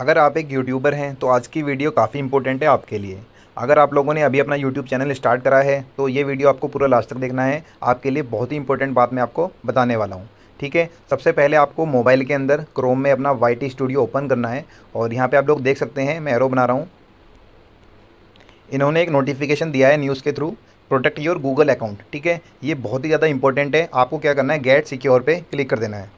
अगर आप एक यूट्यूबर हैं तो आज की वीडियो काफ़ी इंपॉर्टेंट है आपके लिए अगर आप लोगों ने अभी अपना यूट्यूब चैनल स्टार्ट करा है तो ये वीडियो आपको पूरा लास्ट तक देखना है आपके लिए बहुत ही इंपॉर्टेंट बात मैं आपको बताने वाला हूँ ठीक है सबसे पहले आपको मोबाइल के अंदर क्रोम में अपना वाई टी स्टूडियो ओपन करना है और यहाँ पर आप लोग देख सकते हैं मैं एरो बना रहा हूँ इन्होंने एक नोटिफिकेशन दिया है न्यूज़ के through protect your Google account ठीक है ये बहुत ही ज़्यादा इंपॉर्टेंट है आपको क्या करना है गेट सिक्योर पे क्लिक कर देना है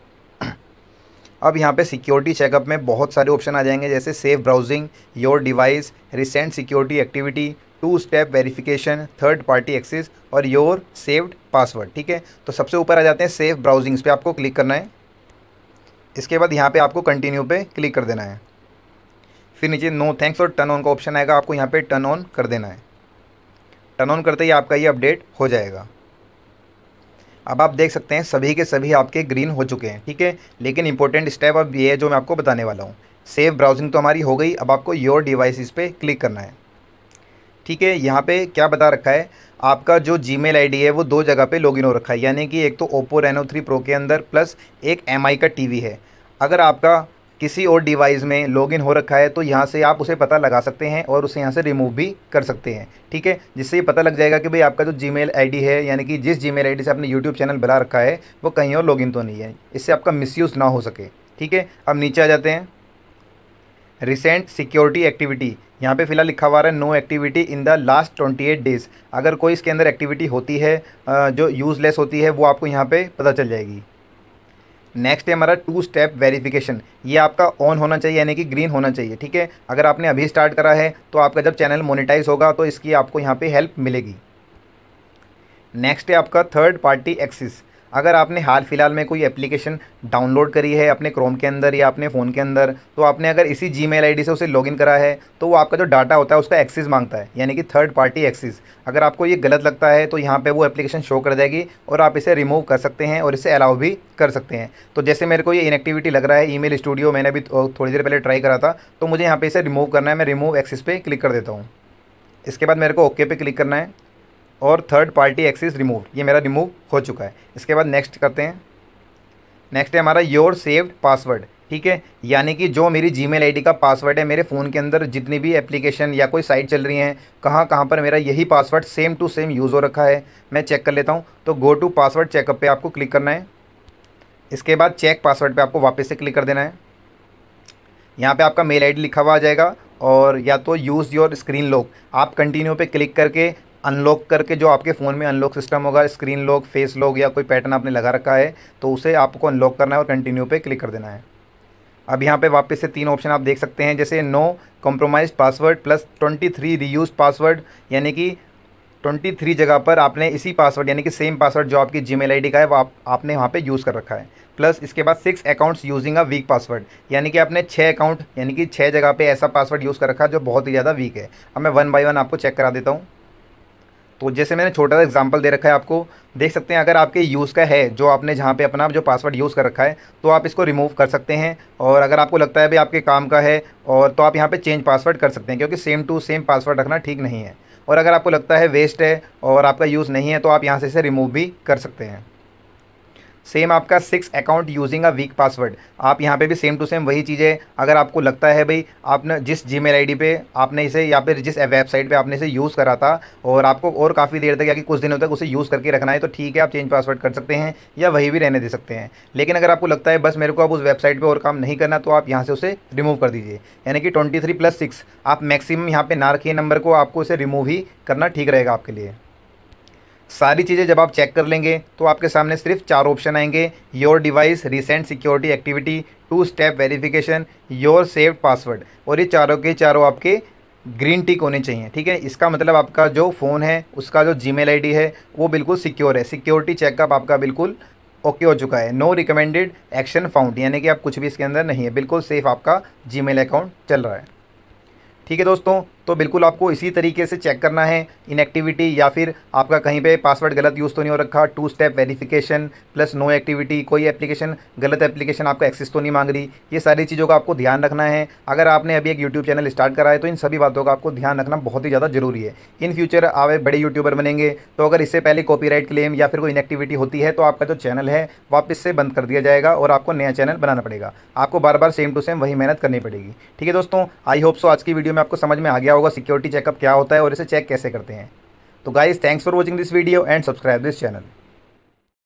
अब यहाँ पे सिक्योरिटी चेकअप में बहुत सारे ऑप्शन आ जाएंगे जैसे safe browsing your device recent security activity two step verification third party access और योर सेव्ड पासवर्ड ठीक है तो सबसे ऊपर आ जाते हैं सेफ ब्राउजिंग्स पे आपको क्लिक करना है इसके बाद यहाँ पे आपको कंटिन्यू पे क्लिक कर देना है फिर नीचे नो थैंक्स और टर्न ऑन का ऑप्शन आएगा आपको यहाँ पे टर्न ऑन कर देना है टर्न ऑन करते ही आपका ये अपडेट हो जाएगा अब आप देख सकते हैं सभी के सभी आपके ग्रीन हो चुके हैं ठीक है लेकिन इंपॉर्टेंट स्टेप अब ये है जो मैं आपको बताने वाला हूँ सेव ब्राउजिंग तो हमारी हो गई अब आपको योर डिवाइसिस पे क्लिक करना है ठीक है यहाँ पे क्या बता रखा है आपका जो जी मेल है वो दो जगह पे लॉगिन हो रखा है यानी कि एक तो ओप्पो रेनो थ्री प्रो के अंदर प्लस एक एम का टी है अगर आपका किसी और डिवाइस में लॉगिन हो रखा है तो यहाँ से आप उसे पता लगा सकते हैं और उसे यहाँ से रिमूव भी कर सकते हैं ठीक है जिससे ये पता लग जाएगा कि भाई आपका जो जी मेल है यानी कि जिस जी मेल से आपने यूट्यूब चैनल बना रखा है वो कहीं और लॉगिन तो नहीं है इससे आपका मिस ना हो सके ठीक है अब नीचे आ जाते हैं रिसेंट सिक्योरिटी एक्टिविटी यहाँ पे फिलहाल लिखा हुआ है no activity in the last twenty eight days अगर कोई इसके अंदर एक्टिविटी होती है जो यूज़लेस होती है वो आपको यहाँ पे पता चल जाएगी नेक्स्ट है हमारा टू स्टेप वेरिफिकेशन ये आपका ऑन होना चाहिए यानी कि ग्रीन होना चाहिए ठीक है अगर आपने अभी स्टार्ट करा है तो आपका जब चैनल मोनिटाइज होगा तो इसकी आपको यहाँ पे हेल्प मिलेगी नेक्स्ट है आपका थर्ड पार्टी एक्सिस अगर आपने हाल फिलहाल में कोई एप्लीकेशन डाउनलोड करी है अपने क्रोम के अंदर या अपने फ़ोन के अंदर तो आपने अगर इसी जी मेल से उसे लॉगिन करा है तो वो आपका जो डाटा होता है उसका एक्सेस मांगता है यानी कि थर्ड पार्टी एक्सेस अगर आपको ये गलत लगता है तो यहाँ पर वो एप्लीकेशन शो कर जाएगी और आप इसे रिमूव कर सकते हैं और इसे अलाउ भी कर सकते हैं तो जैसे मेरे को ये इनएक्टिविटी लग रहा है ई स्टूडियो मैंने भी थोड़ी देर पहले ट्राई करा था तो मुझे यहाँ पर इसे रिमूव करना है मैं रिमूव एक्सेस पे क्लिक कर देता हूँ इसके बाद मेरे को ओके पे क्लिक करना है और थर्ड पार्टी एक्सिस रिमूव ये मेरा रिमूव हो चुका है इसके बाद नेक्स्ट करते हैं नेक्स्ट है हमारा योर सेव्ड पासवर्ड ठीक है यानी कि जो मेरी जी मेल का पासवर्ड है मेरे फ़ोन के अंदर जितनी भी एप्लीकेशन या कोई साइट चल रही हैं कहाँ कहाँ पर मेरा यही password same to same use हो रखा है मैं चेक कर लेता हूँ तो गो टू पासवर्ड चेकअप पर आपको क्लिक करना है इसके बाद चेक पासवर्ड पर आपको वापस से क्लिक कर देना है यहाँ पे आपका मेल आईडी लिखा हुआ आ जाएगा और या तो यूज़ योर स्क्रीन लॉक आप कंटिन्यू पे क्लिक करके अनलॉक करके जो आपके फ़ोन में अनलॉक सिस्टम होगा स्क्रीन लॉक फेस लॉक या कोई पैटर्न आपने लगा रखा है तो उसे आपको अनलॉक करना है और कंटिन्यू पे क्लिक कर देना है अब यहाँ पे वापस से तीन ऑप्शन आप देख सकते हैं जैसे no compromise password plus twenty three reuse password यानी कि ट्वेंटी थ्री जगह पर आपने इसी पासवर्ड यानी कि सेम पासवर्ड जो आपकी जी मेल का है वो आप, आपने वहाँ पे यूज़ कर रखा है प्लस इसके बाद six accounts using a weak password यानी कि आपने छः अकाउंट यानी कि छः जगह पे ऐसा पासवर्ड यूज़ कर रखा है जो बहुत ही ज़्यादा वीक है अब मैं वन बाई वन आपको चेक करा देता हूँ तो जैसे मैंने छोटा सा एग्जांपल दे रखा है आपको देख सकते हैं अगर आपके यूज़ का है जो आपने जहाँ पे अपना जो पासवर्ड यूज़ कर रखा है तो आप इसको रिमूव कर सकते हैं और अगर आपको लगता है भी आपके काम का है और तो आप यहाँ पे चेंज पासवर्ड कर सकते हैं क्योंकि सेम टू सेम पासवर्ड रखना ठीक नहीं है और अगर आपको लगता है वेस्ट है और आपका यूज़ नहीं है तो आप यहाँ से इसे रिमूव भी कर सकते हैं सेम आपका six account using a weak password आप यहाँ पे भी सेम टू सेम वही चीज़ें अगर आपको लगता है भाई आपने जिस जी मेल आई पे आपने इसे या फिर जिस वेबसाइट पे आपने इसे यूज़ करा था और आपको और काफ़ी देर तक या कि कुछ दिनों तक उसे यूज़ करके रखना है तो ठीक है आप चेंज पासवर्ड कर सकते हैं या वही भी रहने दे सकते हैं लेकिन अगर आपको लगता है बस मेरे को अब उस वेबसाइट पर और काम नहीं करना तो आप यहाँ से उसे रिमूव कर दीजिए यानी कि ट्वेंटी थ्री प्लस सिक्स आप मैक्सिमम यहाँ पर ना रखिए नंबर को आपको उसे रिमूव ही करना ठीक रहेगा आपके लिए सारी चीज़ें जब आप चेक कर लेंगे तो आपके सामने सिर्फ चार ऑप्शन आएंगे your device recent security activity two step verification your save password और ये चारों के चारों आपके ग्रीन टिक होने चाहिए ठीक है इसका मतलब आपका जो फ़ोन है उसका जो जी मेल है वो बिल्कुल सिक्योर है सिक्योरिटी चेकअप आपका बिल्कुल ओके हो चुका है नो रिकमेंडेड एक्शन फाउंड यानी कि आप कुछ भी इसके अंदर नहीं है बिल्कुल सेफ आपका जी अकाउंट चल रहा है ठीक है दोस्तों तो बिल्कुल आपको इसी तरीके से चेक करना है इनएक्टिविटी या फिर आपका कहीं पे पासवर्ड गलत यूज़ तो नहीं हो रखा two step verification plus no activity कोई एप्लीकेशन गलत एप्लीकेशन आपका एक्सेस तो नहीं मांग रही ये सारी चीज़ों का आपको ध्यान रखना है अगर आपने अभी एक यूट्यूब चैनल स्टार्ट करा है तो इन सभी बातों का आपको ध्यान रखना बहुत ही ज़्यादा ज़रूरी है इन फ्यूचर आप बड़े यूट्यूबर बनेंगे तो अगर इससे पहले कॉपीराइट क्लेम या फिर कोई इनएक्टिविटी होती है तो आपका जो चैनल है वापस से बंद कर दिया जाएगा और आपको नया चैनल बनाना पड़ेगा आपको बार बार सेम टू सेम वही मेहनत करनी पड़ेगी ठीक है दोस्तों आई होप सो आज की वीडियो में आपको समझ में आ गया गया होगा सिक्योरिटी चेकअप क्या होता है और इसे चेक कैसे करते हैं तो guys thanks for watching this video and subscribe this channel